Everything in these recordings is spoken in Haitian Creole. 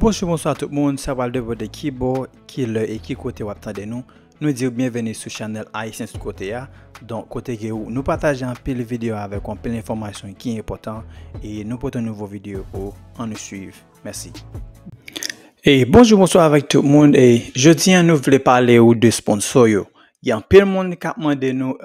Bonjou bonjou a tout moun, saval devou de ki bo, ki le e ki kote wap tande nou. Nou di ou bienveni sou chanel Aisens kote ya. Don kote ge ou nou pataje an pil videyo ave kon pil informasyon ki yon e potan. E nou potan nouvo videyo ou an nou suiv. Mersi. E bonjou bonjou ave tout moun e je ti an nou vle pale ou de sponsor yo. Yon pil moun kapman de nou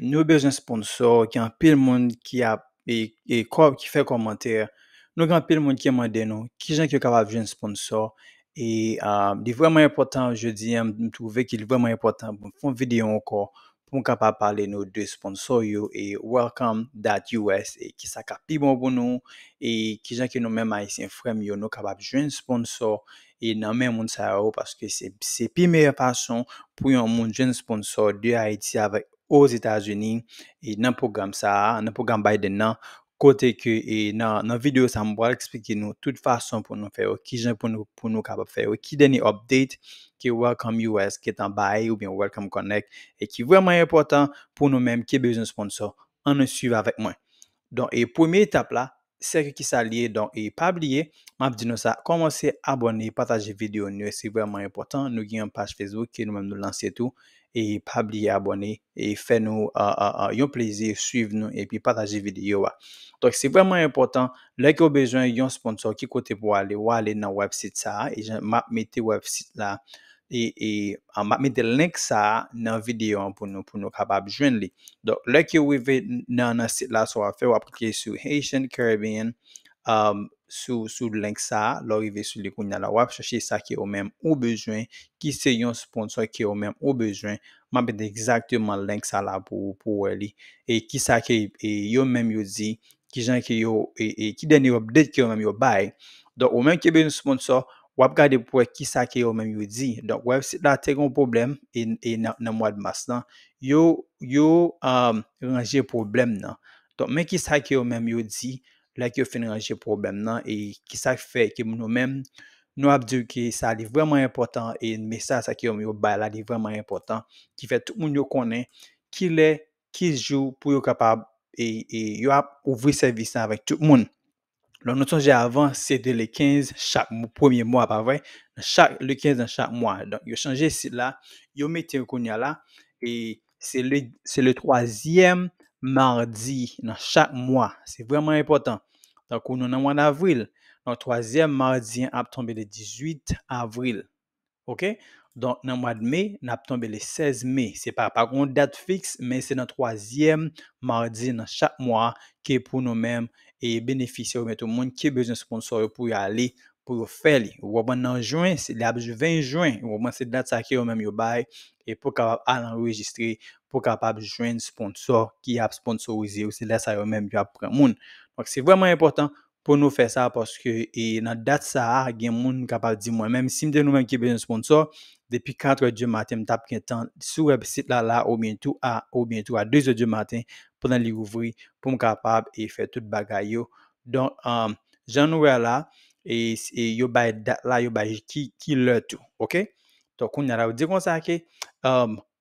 nou bezwen sponsor. Yon pil moun ki ap e korp ki fe komantir. Nou kan pil moun ki man den nou, ki jan ki yo kapap jen sponsor. E di vreman yon potan jodi, m touve ki yon vreman yon potan. M fon videyon anko pou m kapap pale nou de sponsor yo. E welcome.us, e ki sa kapi bon bon nou. E ki jan ki nou men ma yon sen frem yo, nou kapap jen sponsor. E nan men moun sa yo, paske se pi meyen pasyon pou yon moun jen sponsor de Haiti avèk os Etats-Unis. E nan program sa, nan program Biden nan. côté que et dans dans vidéo ça va expliquer nous toute façon pour nous faire qui j'ai pour nous pour nous faire qui dernier update qui welcome US qui est en bail ou bien welcome connect et qui vraiment important pour nous mêmes qui besoin sponsor en nous suivre avec moi donc et première étape là c'est qui s'allier donc et pas oublier m'a dit nous ça commencer abonner partager vidéo nous c'est vraiment important nous avons une page Facebook qui nous même nous lancer tout et pas oublier abonner et faites nous euh, euh, euh, un plaisir, suivez-nous et puis partagez vidéo. Donc c'est vraiment important. Là que besoin d'un sponsor qui côté pour aller ou aller dans website ça et je mettre website là et je va mettre le lien ça dans vidéo pour nous pour nous capable joindre. Donc là que vous avez dans site là soit faire appliquer sur Haitian Caribbean Um, sou lenk sa, lorive sou lèkoun nan la, wap chache sa ki yo mèm ou bejwen, ki se yon sponsor ki yo mèm ou bejwen, mwap ete exaktèman lenk sa la pou wè li, e ki sa ki e yo mèm yo di, ki jan ki yo, e, e ki deni yo blèt ki yo mèm yo bay, donk wèm ki be yon sponsor, wap gade pou e ki sa ki yo mèm yo di, donk wèm si la te kon problem, e, e nan mwad mas nan, yo, yo, um, anje problem nan, donk mèm ki sa ki yo mèm yo di, la ki yo fene rangye problem nan, e ki sa fè, ki mounou men, nou ap di ki sa li vreman important, e mesas a ki yo mi yo bay, la li vreman important, ki fè tout moun yo konen, ki le, ki jou, pou yo kapab, e yo ap ouvri servisa avèk tout moun. Lo notonje avan, se de le 15, chak, mou premier mwa, pa vè, le 15 dan chak mwa, donk yo chanje si la, yo meti yon konya la, e se le, se le troasyem mardi, nan chak mwa, se vreman important, Dan kou nou nan mwad avril. Nan troasyem mardyen ap tombe le 18 avril. Ok? Don nan mwad me, nan ap tombe le 16 me. Se pa par kon dat fix, men se nan troasyem mardyen nan chak mwa ke pou nou men e benefise ou men tou moun ke bezon sponsor ou pou yo ale pou yo fe li. Wou waman nan juen, se li ap ju 20 juen. Wou waman se dat sa ki ou men yo bay e pou kap ap alan rejistri, pou kap ap juen sponsor ki ap sponsorize ou se la sa yo men yo ap pren moun. Ok, se vwèman important pou nou fè sa, poske nan dat sa a, gen moun kapap di mwen. Mèm si mte nou mèm ki beyon sponsor, depi 4 diyo maten, m tap kwen tan sou web site la la, ou mwen tou a 2 diyo maten, pou nan li ouvri, pou m kapap e fè tout bagay yo. Don jan nou wè la, e yo bay dat la, yo bay ki lè tou. Ok? Ton koun nan la ou di kon sa a ke,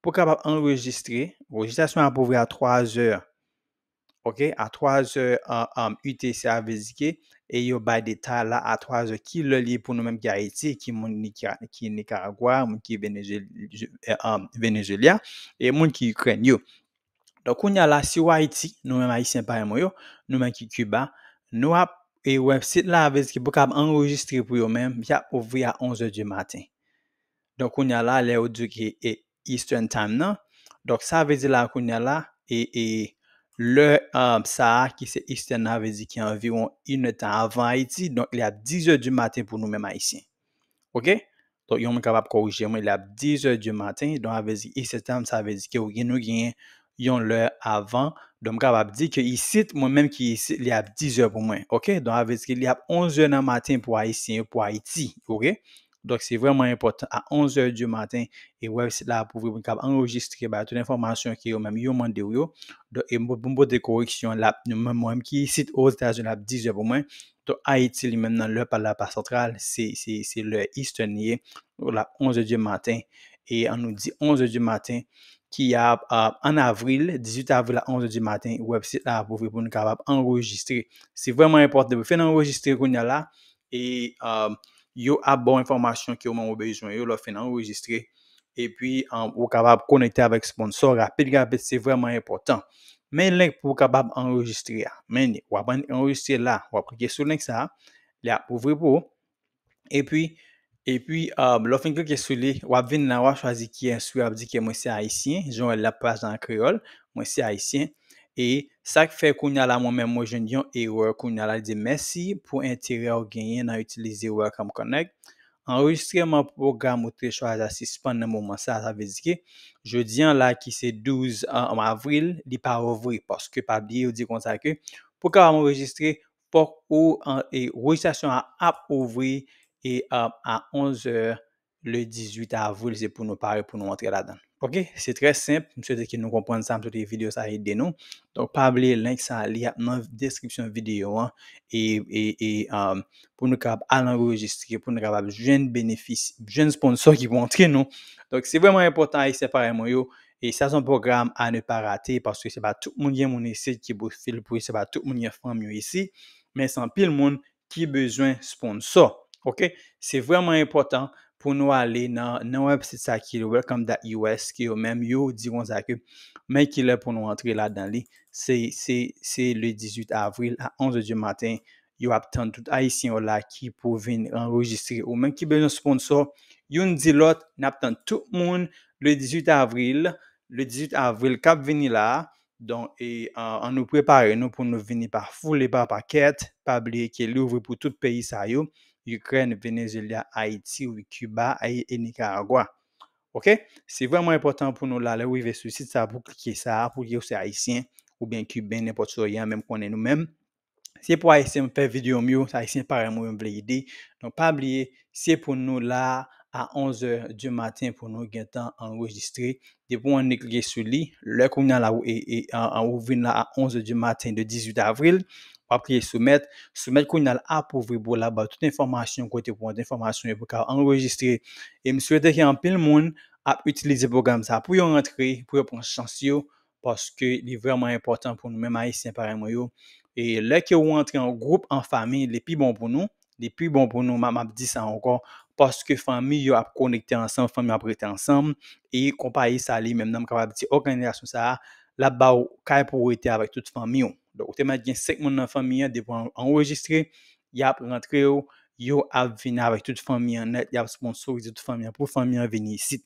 pou kapap enregistre, pou m kapap enregistre, pou m kapap enregistre, Ok, a 3h UTC a vezike, e yo bay deta la a 3h ki loli pou nou menm ki a iti, ki moun ki Nicaragua, moun ki euh, Venezuela, e moun ki Ukren yo. Donkoun ya la siwa iti, nou menm a iti sempare mou yo, nou menm ki Cuba, nou ap e website la a vezike pou kab enregistre pou yo menm, ya ouvri a 11 di maten. Donkoun ya la le ou di ki Eastern Time nan, donk sa vezi la akoun ya la, e... Le um, sa a ki se isten na vezi ki anviron yon letan avan a iti, donk li ap 10 oe du maten pou nou menm a iti. Ok? Donk yon m kapap korje mwen li ap 10 oe du maten, donk a vezi ki isten na sa vezi ki ou gen ou gen yon letan avan, donk kapap di ki yi sit mwen menm ki li ap 10 oe pou mwen. Ok? Donk a vezi ki li ap 11 oe nan maten pou a iti, ok? Dok se vreman importan a 11 diyo maten. E web site la pouvri pou nou kab anregistre. Ba tout l'informasyon ki yo menm yo mande yo yo. Dok e mbo mbo de korreksyon la. Nou menm mwenm ki sit ozitajon la. 10 diyo pou menm. To Haiti li menm nan lopal la parcentral. Se le histonye. Ou la 11 diyo maten. E an nou di 11 diyo maten. Ki ya an avril. 18 avril la 11 diyo maten. Web site la pouvri pou nou kabab anregistre. Se vreman importan. Fè nan anregistre koun ya la. E... Um, yo ap bon informasyon ki yo man wou bejyon, yo lo fin enregistre, epi wou kabab konekte avek sponsor, rapit, rapit, se vreman important. Men lèk pou wou kabab enregistre, men wap enregistre la, wap gen sou lèk sa, lè ap ouvre pou, epi, epi, euh, lo fin gen sou lèk, wap vin la wap chwazi ki en sou, wap di ki mwen se haisyen, joun lèp plas nan kreol, mwen se haisyen, E sak fe koun ala moun men mwen jen diyon e wè koun ala di men si pou entere ou genyen nan utilize Wacom Connect. An registre moun program moun trecho a zasi span nan moun mensaj a sa vezike. Jodi an la ki se 12 an avril di pa wavri poske pa di ou di kontak e. Pou ka waman registre pok ou an e registrasyon an ap wavri e ap an 11 le 18 avril se pou nou pare pou nou montre la dan. C'est très simple. Je souhaite que nous comprennent Toutes les vidéos, ça aide nous. Donc, pas oublier le lien, ça dans la description de la vidéo. Hein. Et euh, pour nous à l'enregistrer pour nous capables de bénéfice jeunes sponsors qui vont entrer nous. Donc, c'est vraiment important d'y séparer mon Et ça, c'est un programme à ne pas rater parce que ce n'est pas tout le monde qui est mon site qui Ce pas tout le monde qui est ici. Mais c'est un le monde qui a besoin de sponsors. C'est vraiment important. pou nou ale nan web se sa ki lè, welcome.us, ki yo menm, yo di ron zake, menk ki lè pou nou antre la dan li, se le 18 avril, a 11 diyo matin, yo ap tan tout a isi yo la ki pou vin enregistre, yo menm ki bejonsponsor, yo nou di lot, nan ap tan tout moun, le 18 avril, le 18 avril, kap vini la, an nou prepare nou pou nou vini pa foule pa paket, pa bliye ki lè ouvre pou tout peyi sa yo, Ukraine, Venezuela, Haïti, ou Cuba et Nicaragua. Ok? C'est vraiment important pour nous là, là où il ça pour cliquer ça, pour dire que c'est haïtien ou bien cubain, n'importe quoi, hein, même qu'on est nous-mêmes. C'est pour haïtien faire vidéo mieux, haïtien pareil, moi, voulez aider. Donc, pas oublier, c'est pour nous là, à 11h du matin pour nous qui temps enregistré. depuis on cliquer sur lui le qu'on là et, et en, à 11h du matin de 18 avril après soumettre, soumettre qu'on a approuvé pour là-bas toute information, côté pour information, pour enregistrer. Et je souhaite que utiliser programme ça pour y rentrer, pour y prendre chance, parce que c'est vraiment important pour nous même haïtiens, par exemple. Et là, vous rentre en groupe, en famille, les plus bon pour nous, les plus bon pour nous, m'a dit ça encore. Parce que famille a connecté ensemble, famille a prêté ensemble, et compagnie ça même, même capable de organisation ça, là-bas, pour pourrait être avec toute famille. Otomatik gen sek moun nan fami an, de pou an enregistre, yap rentre yo, yo ap vina avèk tout fami an net, yap sponsorize tout fami an pou fami an vini sit.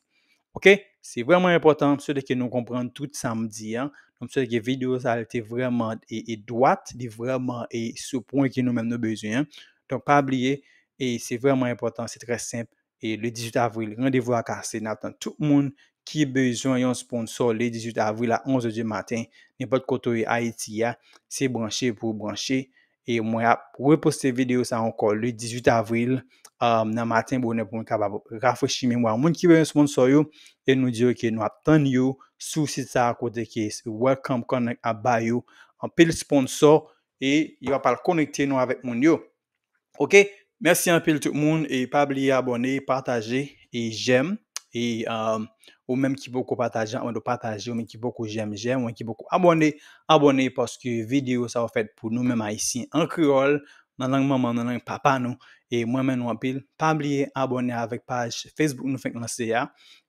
Ok? Se vreman important, sou deke nou kompran tout samdi an, sou deke videos al te vreman e dwat, de vreman e sou pou an ke nou men nou bezoyan. Ton pa abliye, e se vreman important, se tre semp, e le 18 avril, randevou akase, natan tout moun, ki besoin yon sponsor le 18 avril à 11 du matin, n'importe koto yon Haiti ya, hein, se branche pou branche, e mwen ap reposte video sa encore le 18 avril euh, dans nan matin pour ne pou mwen kabab rafreshi mwen. Moun ki bezon sponsor yo, e nou diyo ki nou ap tan yo sou sit sa welcome connect ap Bayou, yo, an sponsor, et yon ap al konekte nou avèk moun yo. Ok? merci an pil tout moun, monde pa bli abone, abonner, partager, et j'aime, et... Euh, ou même qui beaucoup partager, ou de partager, ou même qui beaucoup j'aime, j'aime, ou qui beaucoup abonner, abonner parce que vidéo ça va fait pour nous même ici en créole, dans la langue maman, dans langue papa nous et moi-même nous pile, pas oublier abonner avec page Facebook nous fait lancer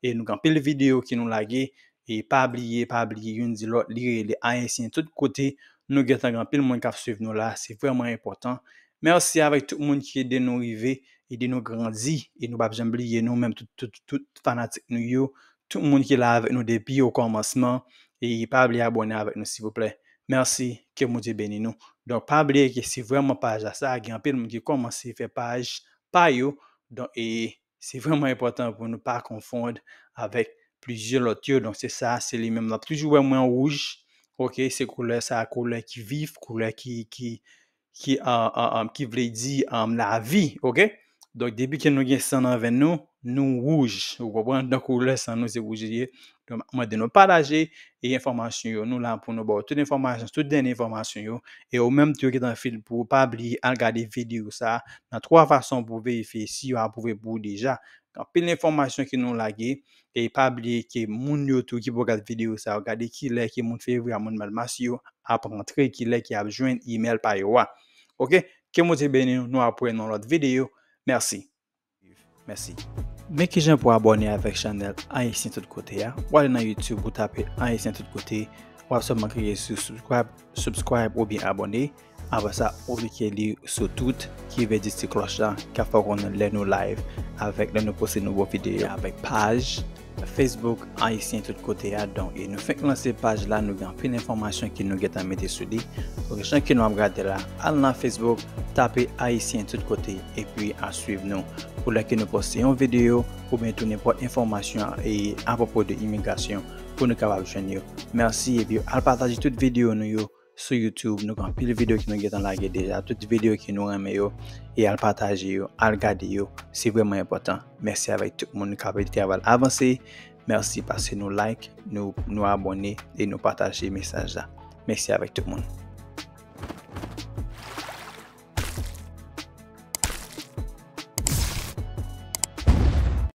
et nous grand pile vidéo qui nous laguer et pas oublier, pas oublier une de l'autre, lire les haïtiens tous côtés nous gardons grand pile monde qui suivre nous là, c'est vraiment important. Merci avec tout le monde qui est de nous arriver et de nous grandir et nous pas oublier nous même tout tout, tout fanatique nous yo tout le monde qui est là avec nous depuis au commencement, et pas oublier abonner avec nous, s'il vous plaît. Merci, que mon Dieu bénisse nous. Donc, pas oublier que c'est vraiment page à ça, il y a un peu de monde qui commence faire page, pas Donc, et c'est vraiment important pour ne pas confondre avec plusieurs autres. Donc, c'est ça, c'est les mêmes. toujours un moins rouge. OK, c'est couleur, ça, couleur qui vive, couleur qui, qui, qui, euh, euh, euh, qui veut dire la vie. OK? Donc, depuis que nous avons avec nous, Nou wouj, ou wou wè nan kou lè san nou se wouj liye Mwen den nou padage E informasyon yo nou lan pou nou bo Tout informasyon, tout den informasyon yo E ou menm tou ki dan fil pou Pa bli an gade video sa Nan troa fason pou vey fe si yo apove Bou deja, kan pil informasyon ki nou lage E pa bli ki moun Yotou ki pou gade video sa Ou gade ki lè ki moun fevri a moun melmas yo Aprentre ki lè ki apjoen email Payo wè, ok? Ki moun se beni nou apwe nan lot video Merci Merci Mais qui j'aime pour abonner avec Chanel ici tout côté. Ou aller dans YouTube ou taper ici tout côté. Ou se cliquer sur subscribe, subscribe ou bien abonner. avant ah, bah ça, ou cliquer sur tout qui veut dire cette cloche là. Qu'à faire qu'on nos live avec nous poster vidéos vidéo avec page. Facebook haïtien tout côté donc et nous fait que lancer page là nous avons plein d'informations qui nous guette à mettre sur dit pour les gens qui nous regardent là allez dans Facebook tapez haïtien tout côté et puis à suivre nous pour que nous posé une vidéo ou bien tout n'importe information et à propos de immigration pour nous de joindre merci et puis à partager toute vidéo nous sur YouTube. Nous avons les vidéos qui nous sont like déjà. Toutes les vidéos qui nous remettent et à le partager, à le garder. C'est vraiment important. Merci avec tout le monde qui a Merci parce que nous like, nous, nous abonner et nous partager message là. Merci avec tout le monde.